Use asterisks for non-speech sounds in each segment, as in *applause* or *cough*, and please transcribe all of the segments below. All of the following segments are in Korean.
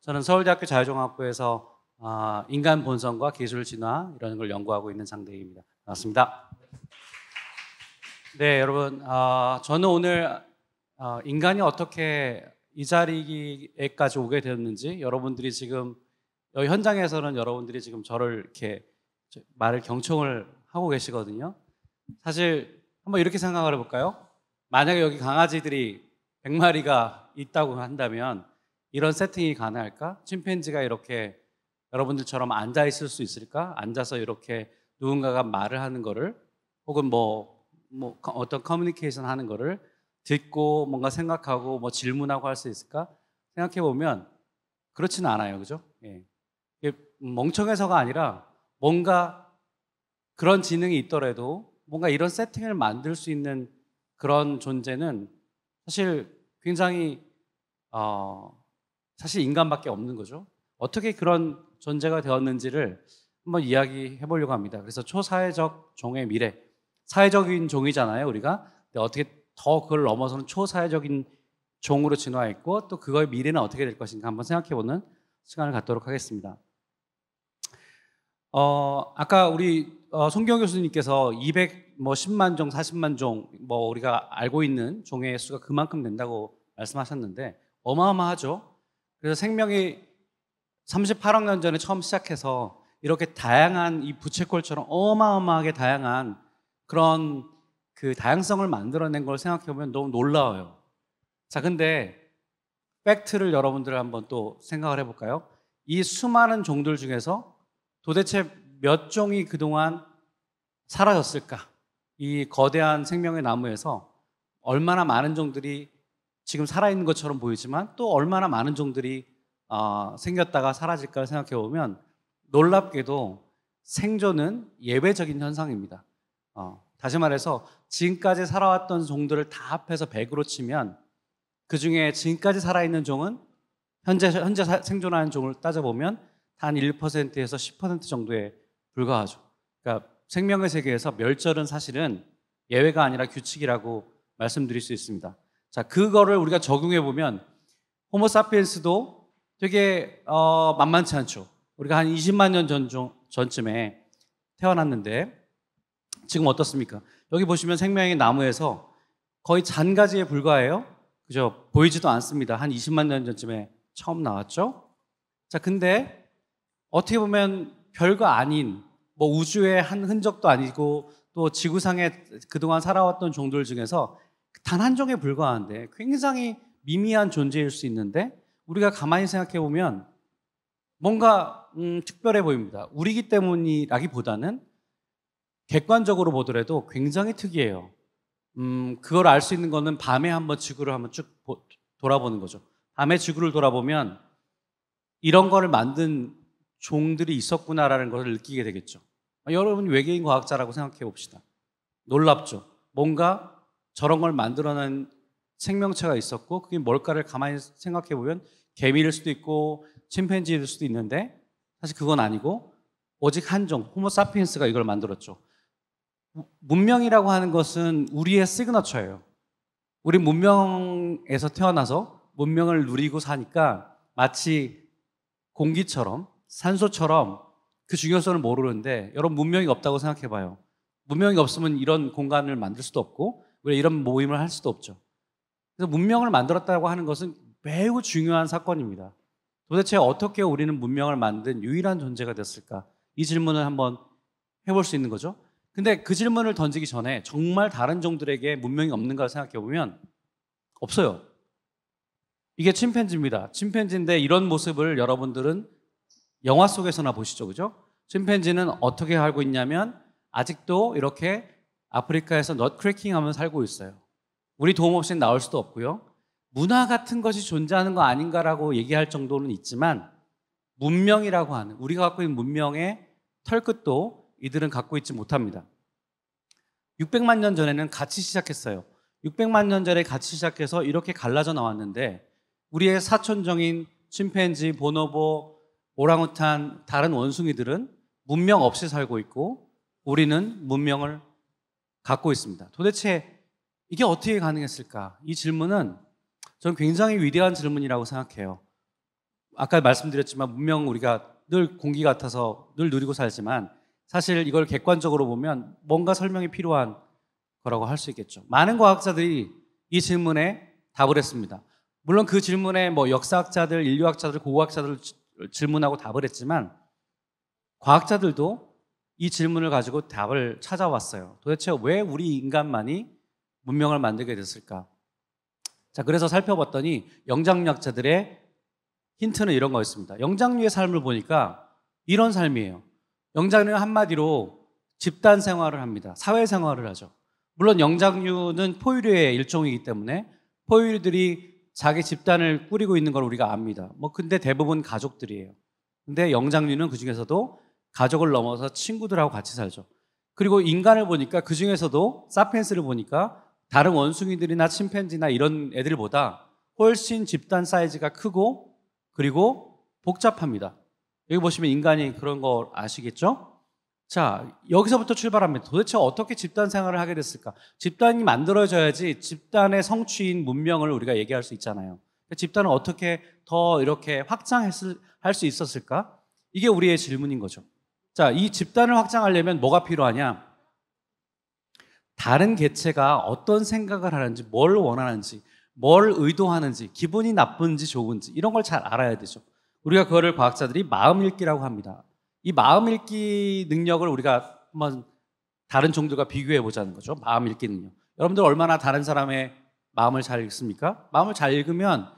저는 서울대학교 자유종합학부에서 아, 인간 본성과 기술 진화 이런 걸 연구하고 있는 상대입니다 반갑습니다. 네, 여러분, 아, 저는 오늘 아, 인간이 어떻게 이 자리에까지 오게 되었는지 여러분들이 지금 여기 현장에서는 여러분들이 지금 저를 이렇게 말을 경청을 하고 계시거든요. 사실 한번 이렇게 생각을 해볼까요? 만약에 여기 강아지들이 100마리가 있다고 한다면 이런 세팅이 가능할까? 침팬지가 이렇게 여러분들처럼 앉아 있을 수 있을까? 앉아서 이렇게 누군가가 말을 하는 거를 혹은 뭐, 뭐 어떤 커뮤니케이션 하는 거를 듣고 뭔가 생각하고 뭐 질문하고 할 수 있을까? 생각해 보면 그렇지는 않아요. 그죠? 예. 멍청해서가 아니라 뭔가 그런 지능이 있더라도 뭔가 이런 세팅을 만들 수 있는 그런 존재는 사실 굉장히 어, 사실 인간밖에 없는 거죠. 어떻게 그런 존재가 되었는지를 한번 이야기해 보려고 합니다. 그래서 초사회적 종의 미래. 사회적인 종이잖아요, 우리가. 어떻게 더 그걸 넘어서는 초사회적인 종으로 진화했고 또 그거의 미래는 어떻게 될 것인가 한번 생각해 보는 시간을 갖도록 하겠습니다. 어, 아까 우리 어, 송경 교수님께서 210만 뭐 종, 40만 종, 뭐 우리가 알고 있는 종의 수가 그만큼 된다고 말씀하셨는데 어마어마하죠. 그래서 생명이 38억 년 전에 처음 시작해서 이렇게 다양한 이 부채꼴처럼 어마어마하게 다양한 그런 그 다양성을 만들어낸 걸 생각해보면 너무 놀라워요. 자, 근데 팩트를 여러분들 한번 또 생각을 해볼까요? 이 수많은 종들 중에서 도대체 몇 종이 그동안 사라졌을까? 이 거대한 생명의 나무에서 얼마나 많은 종들이 지금 살아있는 것처럼 보이지만 또 얼마나 많은 종들이 어, 생겼다가 사라질까 생각해 보면 놀랍게도 생존은 예외적인 현상입니다. 어, 다시 말해서 지금까지 살아왔던 종들을 다 합해서 100으로 치면 그 중에 지금까지 살아있는 종은 현재, 현재 사, 생존하는 종을 따져보면 단 1%에서 10% 정도에 불과하죠. 그러니까 생명의 세계에서 멸절은 사실은 예외가 아니라 규칙이라고 말씀드릴 수 있습니다. 자, 그거를 우리가 적용해 보면 호모사피엔스도 되게 어, 만만치 않죠. 우리가 한 20만 년 전, 전쯤에 태어났는데 지금 어떻습니까? 여기 보시면 생명의 나무에서 거의 잔가지에 불과해요. 그죠? 보이지도 않습니다. 한 20만 년 전쯤에 처음 나왔죠. 자, 근데 어떻게 보면 별거 아닌 뭐 우주의 한 흔적도 아니고 또 지구상에 그동안 살아왔던 종들 중에서 단한 종에 불과한데 굉장히 미미한 존재일 수 있는데 우리가 가만히 생각해 보면 뭔가 음, 특별해 보입니다. 우리기 때문이라기보다는 객관적으로 보더라도 굉장히 특이해요. 음, 그걸 알 수 있는 거는 밤에 한번 지구를 한번 쭉 보, 돌아보는 거죠. 밤에 지구를 돌아보면 이런 거를 만든 종들이 있었구나라는 것을 느끼게 되겠죠. 여러분 외계인 과학자라고 생각해 봅시다. 놀랍죠. 뭔가 저런 걸 만들어낸 생명체가 있었고 그게 뭘까를 가만히 생각해 보면 개미일 수도 있고 침팬지일 수도 있는데 사실 그건 아니고 오직 한 종 호모사피엔스가 이걸 만들었죠. 문명이라고 하는 것은 우리의 시그너처예요. 우리 문명에서 태어나서 문명을 누리고 사니까 마치 공기처럼 산소처럼 그 중요성을 모르는데 여러분 문명이 없다고 생각해봐요. 문명이 없으면 이런 공간을 만들 수도 없고 우리 이런 모임을 할 수도 없죠. 그래서 문명을 만들었다고 하는 것은 매우 중요한 사건입니다. 도대체 어떻게 우리는 문명을 만든 유일한 존재가 됐을까? 이 질문을 한번 해볼 수 있는 거죠. 근데 그 질문을 던지기 전에 정말 다른 종들에게 문명이 없는가 생각해 보면 없어요. 이게 침팬지입니다. 침팬지인데 이런 모습을 여러분들은 영화 속에서나 보시죠. 그죠? 침팬지는 어떻게 알고 있냐면 아직도 이렇게 아프리카에서 넛크래킹 하면 살고 있어요. 우리 도움 없이 나올 수도 없고요. 문화 같은 것이 존재하는 거 아닌가라고 얘기할 정도는 있지만 문명이라고 하는 우리가 갖고 있는 문명의 털끝도 이들은 갖고 있지 못합니다. 600만 년 전에는 같이 시작했어요. 600만 년 전에 같이 시작해서 이렇게 갈라져 나왔는데 우리의 사촌정인 침팬지, 보노보, 오랑우탄, 다른 원숭이들은 문명 없이 살고 있고 우리는 문명을 갖고 있습니다. 도대체 이게 어떻게 가능했을까? 이 질문은 저는 굉장히 위대한 질문이라고 생각해요. 아까 말씀드렸지만 분명 우리가 늘 공기 같아서 늘 누리고 살지만 사실 이걸 객관적으로 보면 뭔가 설명이 필요한 거라고 할 수 있겠죠. 많은 과학자들이 이 질문에 답을 했습니다. 물론 그 질문에 뭐 역사학자들, 인류학자들, 고고학자들 질문하고 답을 했지만 과학자들도 이 질문을 가지고 답을 찾아왔어요. 도대체 왜 우리 인간만이 문명을 만들게 됐을까? 자, 그래서 살펴봤더니 영장류학자들의 힌트는 이런 거였습니다. 영장류의 삶을 보니까 이런 삶이에요. 영장류는 한마디로 집단 생활을 합니다. 사회 생활을 하죠. 물론 영장류는 포유류의 일종이기 때문에 포유류들이 자기 집단을 꾸리고 있는 걸 우리가 압니다. 뭐 근데 대부분 가족들이에요. 근데 영장류는 그 중에서도 가족을 넘어서 친구들하고 같이 살죠. 그리고 인간을 보니까 그 중에서도 사피엔스를 보니까 다른 원숭이들이나 침팬지나 이런 애들보다 훨씬 집단 사이즈가 크고 그리고 복잡합니다. 여기 보시면 인간이 그런 걸 아시겠죠? 자, 여기서부터 출발합니다. 도대체 어떻게 집단 생활을 하게 됐을까? 집단이 만들어져야지 집단의 성취인 문명을 우리가 얘기할 수 있잖아요. 집단을 어떻게 더 이렇게 확장할 수 있었을까? 이게 우리의 질문인 거죠. 자, 이 집단을 확장하려면 뭐가 필요하냐? 다른 개체가 어떤 생각을 하는지, 뭘 원하는지, 뭘 의도하는지, 기분이 나쁜지 좋은지 이런 걸 잘 알아야 되죠. 우리가 그거를 과학자들이 마음 읽기라고 합니다. 이 마음 읽기 능력을 우리가 한번 다른 종들과 비교해 보자는 거죠. 마음 읽기 는요 여러분들 얼마나 다른 사람의 마음을 잘 읽습니까? 마음을 잘 읽으면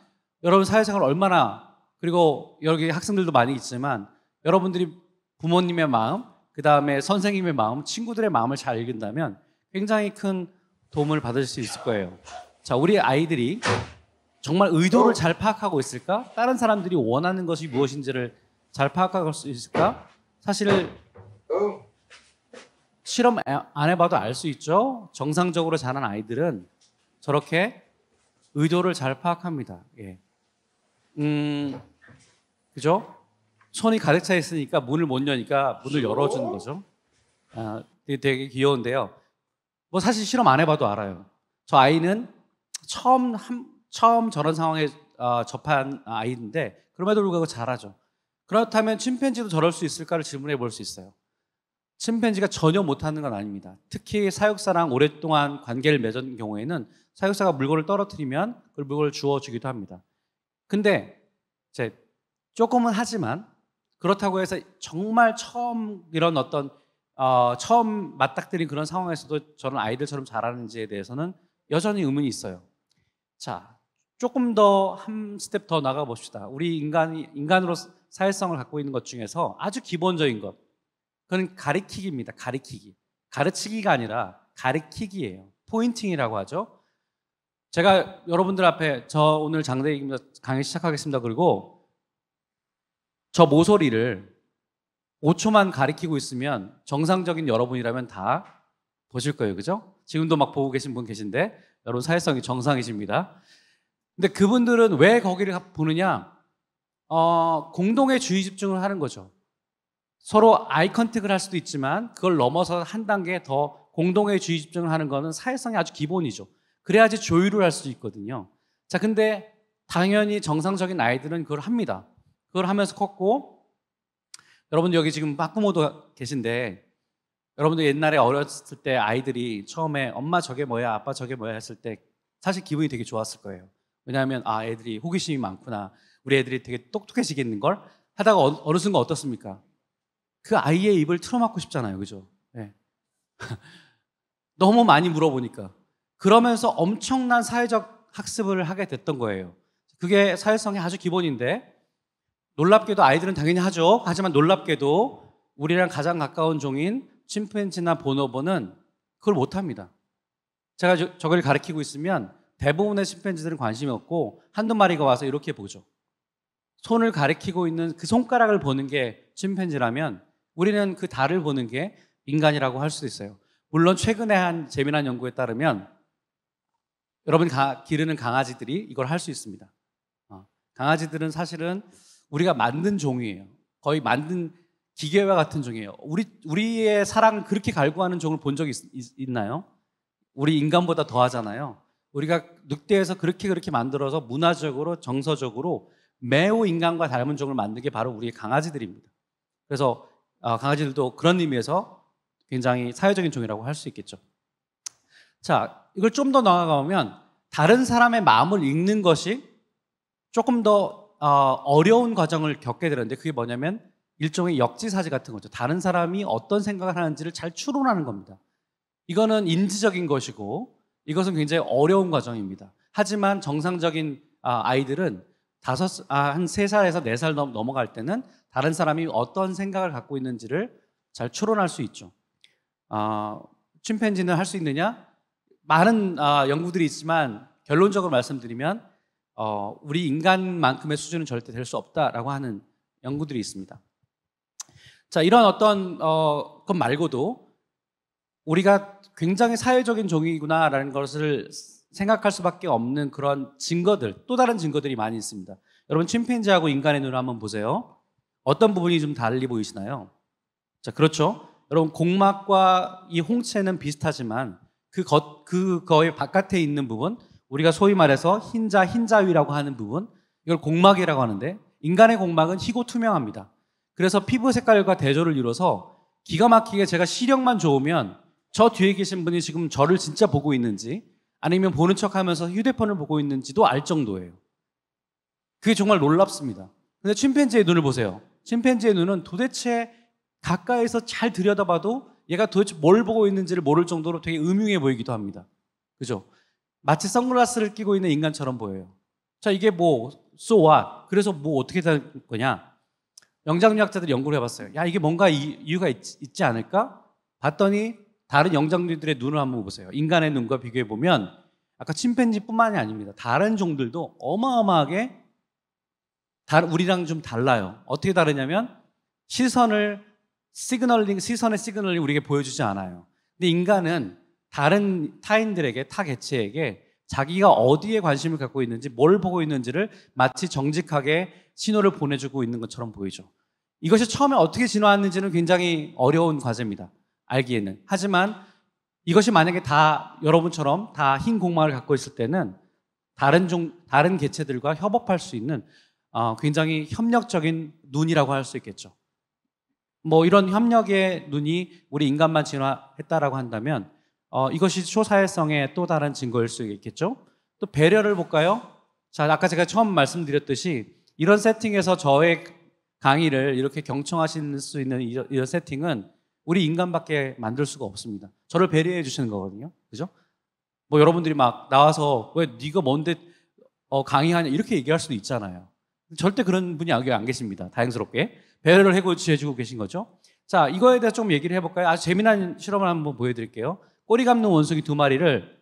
여러분 사회생활 얼마나 그리고 여기 학생들도 많이 있지만 여러분들이 부모님의 마음, 그 다음에 선생님의 마음, 친구들의 마음을 잘 읽는다면 굉장히 큰 도움을 받을 수 있을 거예요. 자, 우리 아이들이 정말 의도를 잘 파악하고 있을까? 다른 사람들이 원하는 것이 무엇인지를 잘 파악할 수 있을까? 사실 실험 안 해봐도 알 수 있죠. 정상적으로 자란 아이들은 저렇게 의도를 잘 파악합니다. 예. 음, 그죠? 손이 가득 차 있으니까 문을 못 여니까 문을 열어주는 거죠. 아, 되게, 귀여운데요. 뭐 사실 실험 안 해봐도 알아요. 저 아이는 처음 한, 처음 저런 상황에 어, 접한 아이인데 그럼에도 불구하고 잘하죠. 그렇다면 침팬지도 저럴 수 있을까를 질문해 볼 수 있어요. 침팬지가 전혀 못하는 건 아닙니다. 특히 사육사랑 오랫동안 관계를 맺은 경우에는 사육사가 물건을 떨어뜨리면 그 물건을 주워주기도 합니다. 근데 이제 조금은 하지만 그렇다고 해서 정말 처음 이런 어떤 어, 처음 맞닥뜨린 그런 상황에서도 저는 아이들처럼 잘하는지에 대해서는 여전히 의문이 있어요. 자, 조금 더 한 스텝 더 나가 봅시다. 우리 인간이 인간으로 사회성을 갖고 있는 것 중에서 아주 기본적인 것. 그건 가리키기입니다. 가리키기. 가르치기가 아니라 가리키기예요. 포인팅이라고 하죠. 제가 여러분들 앞에 저 오늘 장대 강의 시작하겠습니다. 그리고 저 모서리를 5초만 가리키고 있으면 정상적인 여러분이라면 다 보실 거예요. 그죠? 지금도 막 보고 계신 분 계신데 여러분 사회성이 정상이십니다. 근데 그분들은 왜 거기를 보느냐? 어, 공동의 주의 집중을 하는 거죠. 서로 아이 컨택을 할 수도 있지만 그걸 넘어서 한 단계 더 공동의 주의 집중을 하는 거는 사회성이 아주 기본이죠. 그래야지 조율을 할 수 있거든요. 자, 근데 당연히 정상적인 아이들은 그걸 합니다. 그걸 하면서 컸고 여러분 여기 지금 학부모도 계신데 여러분들 옛날에 어렸을 때 아이들이 처음에 엄마 저게 뭐야 아빠 저게 뭐야 했을 때 사실 기분이 되게 좋았을 거예요. 왜냐하면 아 애들이 호기심이 많구나 우리 애들이 되게 똑똑해지겠는 걸 하다가 어, 느 순간 어떻습니까? 그 아이의 입을 틀어막고 싶잖아요, 그죠? 네. *laughs* 너무 많이 물어보니까 그러면서 엄청난 사회적 학습을 하게 됐던 거예요. 그게 사회성의 아주 기본인데 놀랍게도 아이들은 당연히 하죠. 하지만 놀랍게도 우리랑 가장 가까운 종인 침팬지나 보노보는 그걸 못합니다. 제가 저, 저걸 가르치고 있으면 대부분의 침팬지들은 관심이 없고 한두 마리가 와서 이렇게 보죠. 손을 가리키고 있는 그 손가락을 보는 게 침팬지라면 우리는 그 달을 보는 게 인간이라고 할 수도 있어요. 물론 최근에 한 재미난 연구에 따르면 여러분 가, 기르는 강아지들이 이걸 할 수 있습니다. 어, 강아지들은 사실은 우리가 만든 종이에요. 거의 만든 기계와 같은 종이에요. 우리 우리의 사랑 그렇게 갈구하는 종을 본 적이 있, 나요 우리 인간보다 더하잖아요. 우리가 늑대에서 그렇게 그렇게 만들어서 문화적으로 정서적으로 매우 인간과 닮은 종을 만든 게 바로 우리의 강아지들입니다. 그래서 아, 강아지들도 그런 의미에서 굉장히 사회적인 종이라고 할 수 있겠죠. 자, 이걸 좀 더 나아가면 보 다른 사람의 마음을 읽는 것이 조금 더 어, 려운 과정을 겪게 되는데 그게 뭐냐면 일종의 역지사지 같은 거죠. 다른 사람이 어떤 생각을 하는지를 잘 추론하는 겁니다. 이거는 인지적인 것이고 이것은 굉장히 어려운 과정입니다. 하지만 정상적인 아, 아이들은 다섯 아, 한세 살에서 네 살 넘어갈 때는 다른 사람이 어떤 생각을 갖고 있는지를 잘 추론할 수 있죠. 어, 침팬지는 할 수 있느냐? 많은 어, 연구들이 있지만 결론적으로 말씀드리면 어, 우리 인간만큼의 수준은 절대 될 수 없다라고 하는 연구들이 있습니다. 자, 이런 어떤 어, 것 말고도 우리가 굉장히 사회적인 종이구나라는 것을 생각할 수밖에 없는 그런 증거들, 또 다른 증거들이 많이 있습니다. 여러분 침팬지하고 인간의 눈을 한번 보세요. 어떤 부분이 좀 달리 보이시나요? 자, 그렇죠. 여러분 공막과 이 홍채는 비슷하지만 그 것, 그거의 바깥에 있는 부분, 우리가 소위 말해서 흰자, 흰자위라고 하는 부분, 이걸 공막이라고 하는데 인간의 공막은 희고 투명합니다. 그래서 피부 색깔과 대조를 이뤄서 기가 막히게 제가 시력만 좋으면 저 뒤에 계신 분이 지금 저를 진짜 보고 있는지 아니면 보는 척 하면서 휴대폰을 보고 있는지도 알 정도예요. 그게 정말 놀랍습니다. 근데 침팬지의 눈을 보세요. 침팬지의 눈은 도대체 가까이서 잘 들여다봐도 얘가 도대체 뭘 보고 있는지를 모를 정도로 되게 음흉해 보이기도 합니다. 그죠? 마치 선글라스를 끼고 있는 인간처럼 보여요. 자, 이게 뭐, so what? 그래서 뭐 어떻게 된 거냐? 영장류학자들이 연구를 해봤어요. 야, 이게 뭔가 이, 유가 있, 있지 않을까? 봤더니 다른 영장류들의 눈을 한번 보세요. 인간의 눈과 비교해보면 아까 침팬지뿐만이 아닙니다. 다른 종들도 어마어마하게 우리랑 좀 달라요. 어떻게 다르냐면 시선을 시그널링 시선의 시그널을 우리에게 보여주지 않아요. 근데 인간은 다른 타인들에게 타 개체에게 자기가 어디에 관심을 갖고 있는지 뭘 보고 있는지를 마치 정직하게 신호를 보내주고 있는 것처럼 보이죠. 이것이 처음에 어떻게 진화했는지는 굉장히 어려운 과제입니다. 알기에는. 하지만 이것이 만약에 다 여러분처럼 다 흰 공망을 갖고 있을 때는 다른 종, 다른 개체들과 협업할 수 있는 어, 굉장히 협력적인 눈이라고 할 수 있겠죠. 뭐 이런 협력의 눈이 우리 인간만 진화했다라고 한다면 어, 이것이 초사회성의 또 다른 증거일 수 있겠죠. 또 배려를 볼까요? 자, 아까 제가 처음 말씀드렸듯이 이런 세팅에서 저의 강의를 이렇게 경청하실 수 있는 이런 세팅은 우리 인간밖에 만들 수가 없습니다. 저를 배려해 주시는 거거든요. 그죠? 뭐 여러분들이 막 나와서 왜 네가 뭔데 어, 강의하냐 이렇게 얘기할 수도 있잖아요. 절대 그런 분이 여기 안 계십니다. 다행스럽게 배려를 해주고 고해 계신 거죠. 자, 이거에 대해 서좀 얘기를 해볼까요? 아주 재미난 실험을 한번 보여드릴게요. 꼬리 감는 원숭이 두 마리를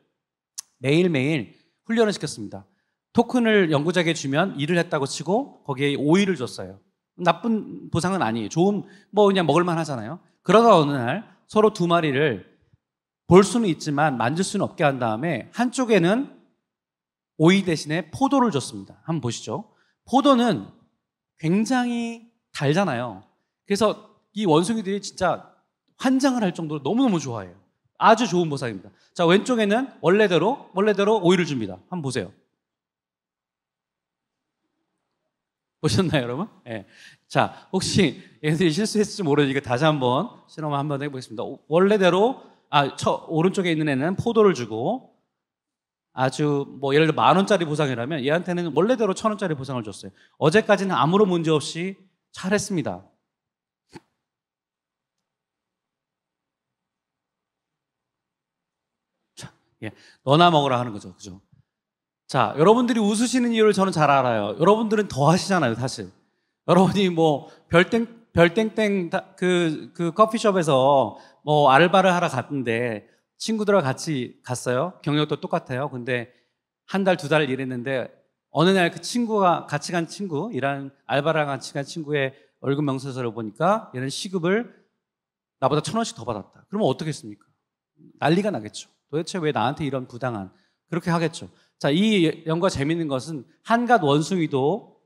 매일매일 훈련을 시켰습니다. 토큰을 연구자에게 주면 일을 했다고 치고 거기에 오이를 줬어요. 나쁜 보상은 아니에요. 좋은 뭐 그냥 먹을만 하잖아요. 그러다 어느 날 서로 두 마리를 볼 수는 있지만 만질 수는 없게 한 다음에 한쪽에는 오이 대신에 포도를 줬습니다. 한번 보시죠. 포도는 굉장히 달잖아요. 그래서 이 원숭이들이 진짜 환장을 할 정도로 너무너무 좋아해요. 아주 좋은 보상입니다. 자, 왼쪽에는 원래대로, 원래대로 오일을 줍니다. 한번 보세요. 보셨나요, 여러분? 예. 네. 자, 혹시 *laughs* 얘들이 실수했을지 모르니까 다시 한번 실험 한번 해보겠습니다. 원래대로, 아, 저, 오른쪽에 있는 애는 포도를 주고, 아주 뭐 예를 들어 만 원짜리 보상이라면 얘한테는 원래대로 천 원짜리 보상을 줬어요. 어제까지는 아무런 문제 없이 잘했습니다. 예, 너나 먹으라 하는 거죠. 그죠? 자, 여러분들이 웃으시는 이유를 저는 잘 알아요. 여러분들은 더 하시잖아요, 사실. 여러분이 뭐 별땡 별땡땡 그그 그 커피숍에서 뭐 알바를 하러 갔는데 친구들과 같이 갔어요. 경력도 똑같아요. 근데 한 달, 두 달 일했는데 어느 날 그 친구가 같이 간 친구, 이란 알바랑 같이 간 친구의 월급 명세서를 보니까 얘는 시급을 나보다 천 원씩 더 받았다. 그러면 어떻게 했습니까? 난리가 나겠죠. 도대체 왜 나한테 이런 부당한 그렇게 하겠죠. 자, 이 연과 재밌는 것은 한갓 원숭이도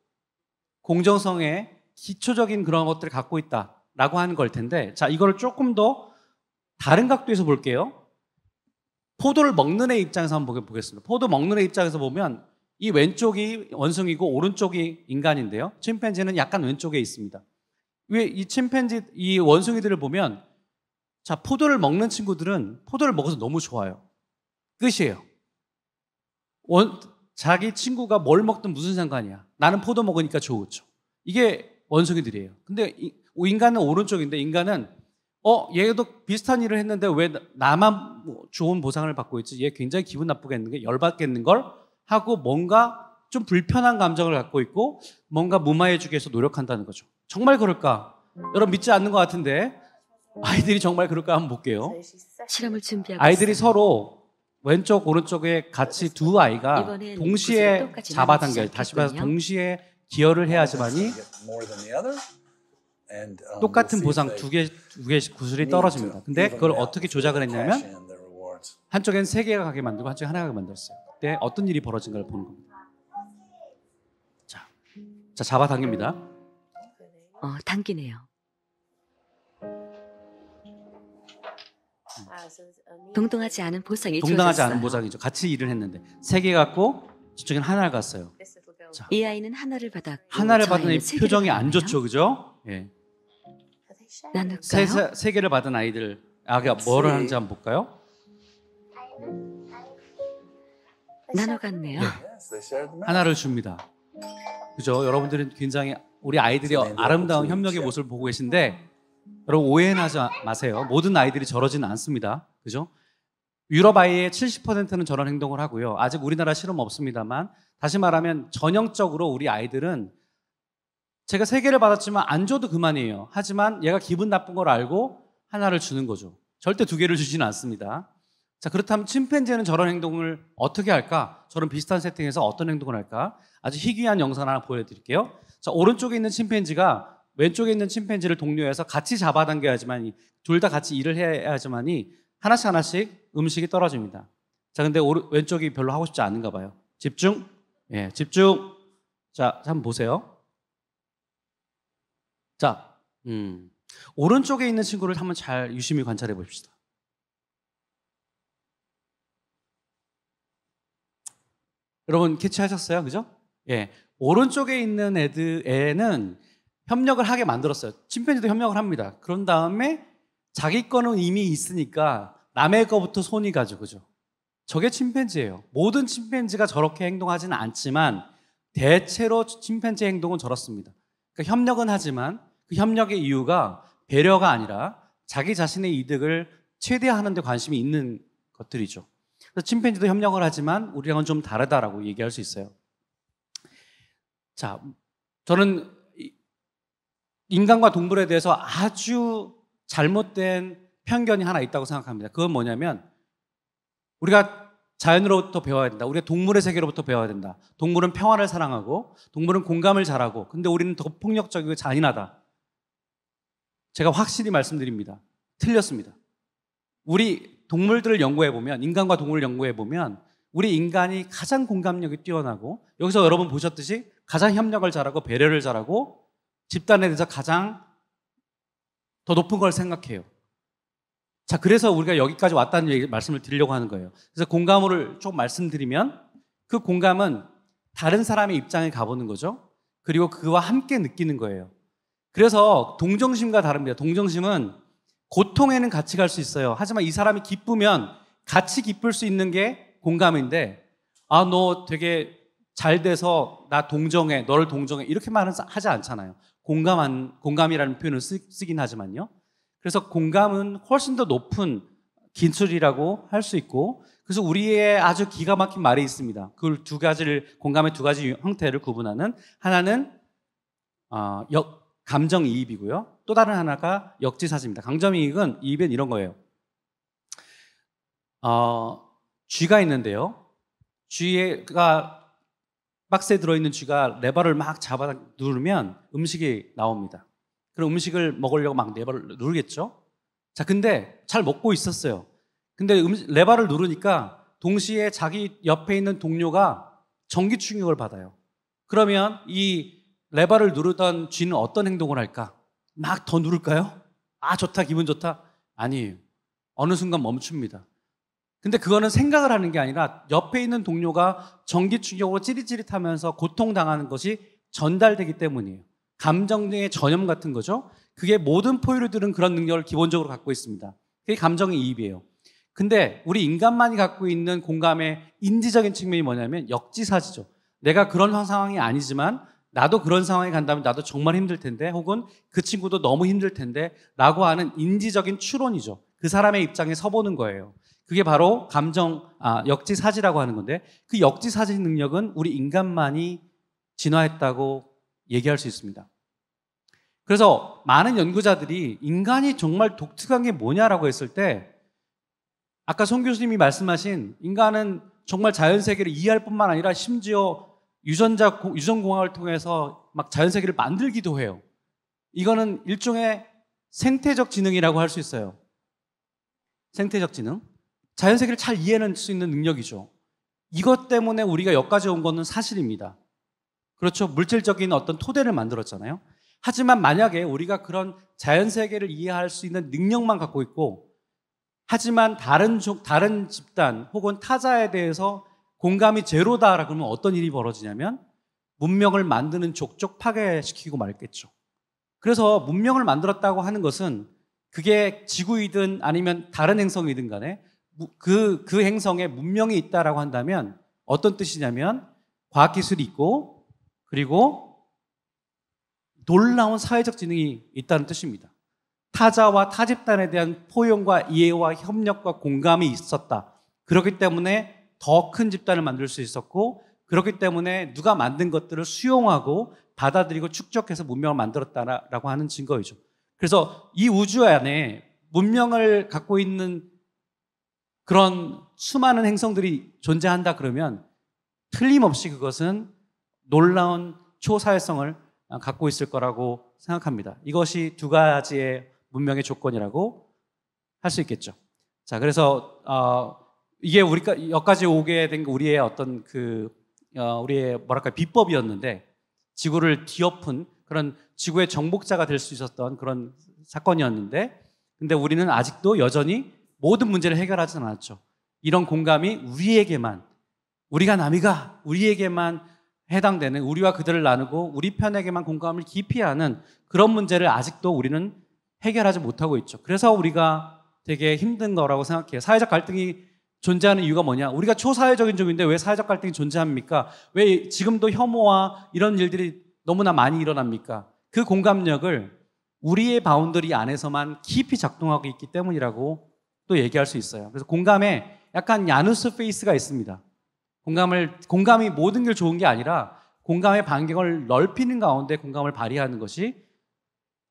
공정성의 기초적인 그런 것들을 갖고 있다라고 하는 걸 텐데, 자, 이걸 조금 더 다른 각도에서 볼게요. 포도를 먹는 애 입장에서 한번 보겠습니다. 포도 먹는 애 입장에서 보면 이 왼쪽이 원숭이고 오른쪽이 인간인데요. 침팬지는 약간 왼쪽에 있습니다. 왜 이 침팬지, 이 원숭이들을 보면 자, 포도를 먹는 친구들은 포도를 먹어서 너무 좋아요. 끝이에요. 원, 자기 친구가 뭘 먹든 무슨 상관이야. 나는 포도 먹으니까 좋죠. 이게 원숭이들이에요. 근데 이, 인간은 오른쪽인데 인간은 어, 얘도 비슷한 일을 했는데 왜 나만 뭐 좋은 보상을 받고 있지? 얘 굉장히 기분 나쁘겠는 게 열받겠는 걸 하고 뭔가 좀 불편한 감정을 갖고 있고 뭔가 무마해주기 위해서 노력한다는 거죠. 정말 그럴까? 여러분 믿지 않는 것 같은데 아이들이 정말 그럴까 한번 볼게요. 실험을 준비하고 아이들이 서로 왼쪽 오른쪽에 같이 두 아이가 동시에 잡아당겨 다시 말해서 동시에 기여를 해야지만이 um, 똑같은 보상 두 개 두 개씩 구슬이 떨어집니다. 근데 그걸 어떻게 조작을 했냐면 한쪽엔 세 개가 가게 만들고 한쪽 하나가 가게 만들었어요. 그때 어떤 일이 벌어진 걸 보는 겁니다. 자, 자 잡아당깁니다. 어, 당기네요. 동등하지 않은 보상이 동등하지 않은 보상이죠. 같이 일을 했는데 세 개 갖고 저쪽엔 하나를 갔어요. 자, 이 아이는 하나를 받았고 하나를 받은 표정이 안 좋죠, 그죠? 예. 세, 세 개를 받은 아이들 아가 네. 뭐를 하는지 한번 볼까요? 나눠 갔네요. 네. 하나를 줍니다. 그죠? 여러분들은 굉장히 우리 아이들이 아름다운 협력의 모습을 보고 계신데 음. 여러분 오해하지 마세요. 모든 아이들이 저러지는 않습니다. 그죠? 유럽 아이의 70%는 저런 행동을 하고요. 아직 우리나라 실험 없습니다만 다시 말하면 전형적으로 우리 아이들은 제가 세 개를 받았지만 안 줘도 그만이에요. 하지만 얘가 기분 나쁜 걸 알고 하나를 주는 거죠. 절대 두 개를 주지는 않습니다. 자, 그렇다면 침팬지는 저런 행동을 어떻게 할까? 저런 비슷한 세팅에서 어떤 행동을 할까? 아주 희귀한 영상 하나 보여드릴게요. 자, 오른쪽에 있는 침팬지가 왼쪽에 있는 침팬지를 동료해서 같이 잡아당겨야지만 하둘다 같이 일을 해야하지만 하나씩 하나씩 음식이 떨어집니다. 자, 근데 오른, 왼쪽이 별로 하고 싶지 않은가 봐요. 집중. 예, 집중. 자, 한번 보세요. 자, 음. 오른쪽에 있는 친구를 한번 잘 유심히 관찰해 봅시다. 여러분 캐치하셨어요? 그죠? 예. 오른쪽에 있는 애들 애는 협력을 하게 만들었어요. 침팬지도 협력을 합니다. 그런 다음에 자기 거는 이미 있으니까 남의 거부터 손이 가죠. 그죠? 저게 침팬지예요. 모든 침팬지가 저렇게 행동하지는 않지만 대체로 침팬지 행동은 저렇습니다. 그러니까 협력은 하지만 그 협력의 이유가 배려가 아니라 자기 자신의 이득을 최대화하는 데 관심이 있는 것들이죠. 그래서 침팬지도 협력을 하지만 우리랑은 좀 다르다라고 얘기할 수 있어요. 자, 저는 인간과 동물에 대해서 아주 잘못된 편견이 하나 있다고 생각합니다. 그건 뭐냐면 우리가 자연으로부터 배워야 된다. 우리가 동물의 세계로부터 배워야 된다. 동물은 평화를 사랑하고 동물은 공감을 잘하고 근데 우리는 더 폭력적이고 잔인하다. 제가 확실히 말씀드립니다. 틀렸습니다. 우리 동물들을 연구해 보면 인간과 동물을 연구해 보면 우리 인간이 가장 공감력이 뛰어나고 여기서 여러분 보셨듯이 가장 협력을 잘하고 배려를 잘하고 집단에 대해서 가장 더 높은 걸 생각해요. 자, 그래서 우리가 여기까지 왔다는 얘기, 말씀을 드리려고 하는 거예요. 그래서 공감을 좀 말씀드리면 그 공감은 다른 사람의 입장에 가보는 거죠. 그리고 그와 함께 느끼는 거예요. 그래서 동정심과 다릅니다. 동정심은 고통에는 같이 갈 수 있어요. 하지만 이 사람이 기쁘면 같이 기쁠 수 있는 게 공감인데, 아, 너 되게 잘 돼서 나 동정해, 너를 동정해. 이렇게 말은 하지 않잖아요. 공감한 공감이라는 표현을 쓰, 긴 하지만요. 그래서 공감은 훨씬 더 높은 기술이라고 할 수 있고 그래서 우리의 아주 기가 막힌 말이 있습니다. 그걸 두 가지를 공감의 두 가지 형태를 구분하는 하나는 어, 역 감정 이입이고요. 또 다른 하나가 역지사지입니다. 강점 이익은 이입은 이런 거예요. 어, 쥐가 있는데요. 쥐가 박스에 들어있는 쥐가 레버를 막 잡아 누르면 음식이 나옵니다. 그럼 음식을 먹으려고 막 레버를 누르겠죠? 자, 근데 잘 먹고 있었어요. 근데 음식, 레버를 누르니까 동시에 자기 옆에 있는 동료가 전기 충격을 받아요. 그러면 이 레버를 누르던 쥐는 어떤 행동을 할까? 막 더 누를까요? 아, 좋다, 기분 좋다? 아니에요. 어느 순간 멈춥니다. 근데 그거는 생각을 하는 게 아니라 옆에 있는 동료가 전기 충격으로 찌릿찌릿하면서 고통당하는 것이 전달되기 때문이에요. 감정 등의 전염 같은 거죠. 그게 모든 포유류들은 그런 능력을 기본적으로 갖고 있습니다. 그게 감정의 이입이에요. 근데 우리 인간만이 갖고 있는 공감의 인지적인 측면이 뭐냐면 역지사지죠. 내가 그런 상황이 아니지만 나도 그런 상황에 간다면 나도 정말 힘들 텐데 혹은 그 친구도 너무 힘들 텐데 라고 하는 인지적인 추론이죠. 그 사람의 입장에 서보는 거예요. 그게 바로 감정 아, 역지사지라고 하는 건데 그 역지사지 능력은 우리 인간만이 진화했다고 얘기할 수 있습니다. 그래서 많은 연구자들이 인간이 정말 독특한 게 뭐냐라고 했을 때 아까 송 교수님이 말씀하신 인간은 정말 자연 세계를 이해할 뿐만 아니라 심지어 유전자 유전 공학을 통해서 막 자연 세계를 만들기도 해요. 이거는 일종의 생태적 지능이라고 할 수 있어요. 생태적 지능. 자연 세계를 잘 이해할 수 있는 능력이죠. 이것 때문에 우리가 여기까지 온 것은 사실입니다. 그렇죠. 물질적인 어떤 토대를 만들었잖아요. 하지만 만약에 우리가 그런 자연 세계를 이해할 수 있는 능력만 갖고 있고 하지만 다른 족, 다른 집단 혹은 타자에 대해서 공감이 제로다 그러면 어떤 일이 벌어지냐면 문명을 만드는 족족 파괴시키고 말겠죠. 그래서 문명을 만들었다고 하는 것은 그게 지구이든 아니면 다른 행성이든 간에 그, 그 행성에 문명이 있다라고 한다면 어떤 뜻이냐면 과학기술이 있고 그리고 놀라운 사회적 지능이 있다는 뜻입니다. 타자와 타집단에 대한 포용과 이해와 협력과 공감이 있었다. 그렇기 때문에 더 큰 집단을 만들 수 있었고 그렇기 때문에 누가 만든 것들을 수용하고 받아들이고 축적해서 문명을 만들었다라고 하는 증거이죠. 그래서 이 우주 안에 문명을 갖고 있는 그런 수많은 행성들이 존재한다 그러면 틀림없이 그것은 놀라운 초사회성을 아, 갖고 있을 거라고 생각합니다. 이것이 두 가지의 문명의 조건이라고 할 수 있겠죠. 자, 그래서 어, 이게 우리가 여기까지 오게 된 우리의 어떤 그 어, 우리의 뭐랄까 비법이었는데 지구를 뒤엎은 그런 지구의 정복자가 될 수 있었던 그런 사건이었는데 근데 우리는 아직도 여전히 모든 문제를 해결하지는 않았죠. 이런 공감이 우리에게만 우리가 남이가 우리에게만 해당되는 우리와 그들을 나누고 우리 편에게만 공감을 기피하는 그런 문제를 아직도 우리는 해결하지 못하고 있죠. 그래서 우리가 되게 힘든 거라고 생각해요. 사회적 갈등이 존재하는 이유가 뭐냐? 우리가 초사회적인 종인데 왜 사회적 갈등이 존재합니까? 왜 지금도 혐오와 이런 일들이 너무나 많이 일어납니까? 그 공감력을 우리의 바운더리 안에서만 깊이 작동하고 있기 때문이라고 또 얘기할 수 있어요. 그래서 공감에 약간 야누스 페이스가 있습니다. 공감을 공감이 모든 게 좋은 게 아니라 공감의 반경을 넓히는 가운데 공감을 발휘하는 것이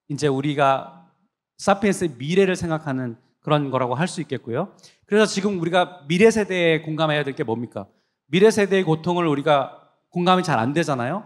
이제 우리가 사피엔스의 미래를 생각하는 그런 거라고 할 수 있겠고요. 그래서 지금 우리가 미래 세대에 공감해야 될 게 뭡니까? 미래 세대의 고통을 우리가 공감이 잘 안 되잖아요.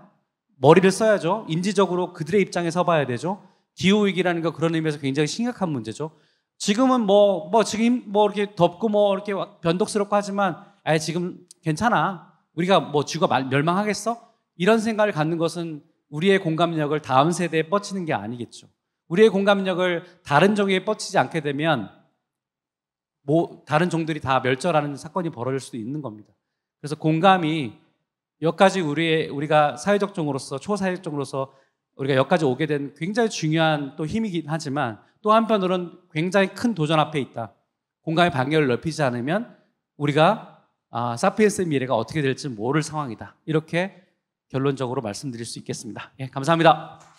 머리를 써야죠. 인지적으로 그들의 입장에 서봐야 되죠. 기후 위기라는 거 그런 의미에서 굉장히 심각한 문제죠. 지금은 뭐, 뭐, 지금 뭐 이렇게 덥고 뭐 이렇게 변덕스럽고 하지만, 아 지금 괜찮아. 우리가 뭐 지구가 말, 멸망하겠어? 이런 생각을 갖는 것은 우리의 공감력을 다음 세대에 뻗치는 게 아니겠죠. 우리의 공감력을 다른 종에 뻗치지 않게 되면, 뭐, 다른 종들이 다 멸절하는 사건이 벌어질 수도 있는 겁니다. 그래서 공감이 몇 가지 우리의, 우리가 사회적 종으로서, 초사회적 종으로서 우리가 여기까지 오게 된 굉장히 중요한 또 힘이긴 하지만 또 한편으로는 굉장히 큰 도전 앞에 있다. 공간의 반경을 넓히지 않으면 우리가 아, 사피엔스 미래가 어떻게 될지 모를 상황이다. 이렇게 결론적으로 말씀드릴 수 있겠습니다. 예, 감사합니다.